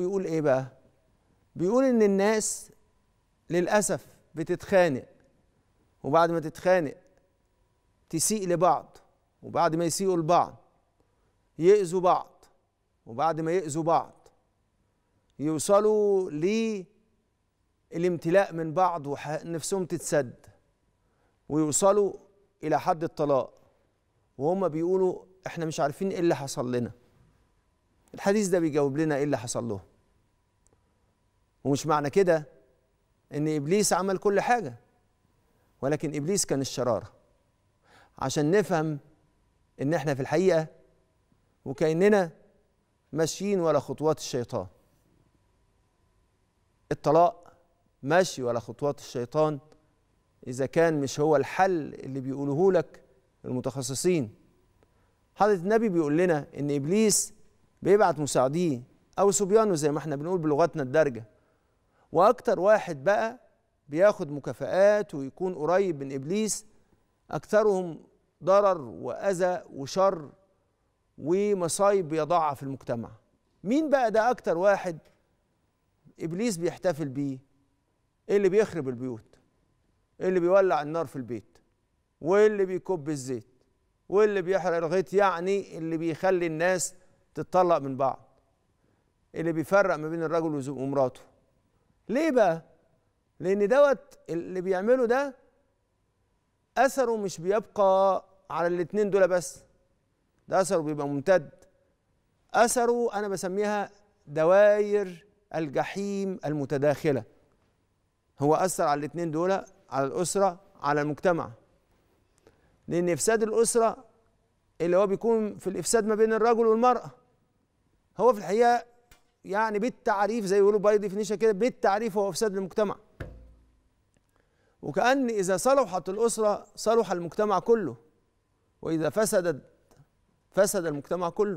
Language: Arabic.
بيقول ايه بقى بيقول ان الناس للاسف بتتخانق وبعد ما تتخانق تسيء لبعض وبعد ما يسيئوا لبعض يأذوا بعض وبعد ما يأذوا بعض يوصلوا للامتلاء من بعض ونفسهم تتسد ويوصلوا إلى حد الطلاق وهم بيقولوا احنا مش عارفين ايه اللي حصل لنا الحديث ده بيجاوب لنا ايه اللي حصل له ومش معنى كده ان ابليس عمل كل حاجه ولكن ابليس كان الشراره عشان نفهم ان احنا في الحقيقه وكاننا ماشيين ولا خطوات الشيطان الطلاق ماشي ولا خطوات الشيطان اذا كان مش هو الحل اللي بيقولوه لك المتخصصين حضرة النبي بيقول لنا ان ابليس بيبعت مساعديه او صبيانه زي ما احنا بنقول بلغتنا الدارجه واكتر واحد بقى بياخد مكافآت ويكون قريب من ابليس اكثرهم ضرر واذى وشر ومصايب بيضعها في المجتمع مين بقى ده اكتر واحد ابليس بيحتفل بيه اللي بيخرب البيوت اللي بيولع النار في البيت واللي بيكب الزيت واللي بيحرق الغيط يعني اللي بيخلي الناس تتطلق من بعض اللي بيفرق ما بين الرجل ومراته ليه بقى لان دوت اللي بيعمله ده اثره مش بيبقى على الاتنين دول بس ده اثره بيبقى ممتد اثره انا بسميها دوائر الجحيم المتداخله هو اثر على الاتنين دول على الاسره على المجتمع لان افساد الاسره اللي هو بيكون في الافساد ما بين الرجل والمراه هو في الحقيقه يعني بالتعريف زي يقولوا باي ديفينيشن كده بالتعريف هو افساد للمجتمع وكأن إذا صلحت الأسرة صلح المجتمع كله وإذا فسدت فسد المجتمع كله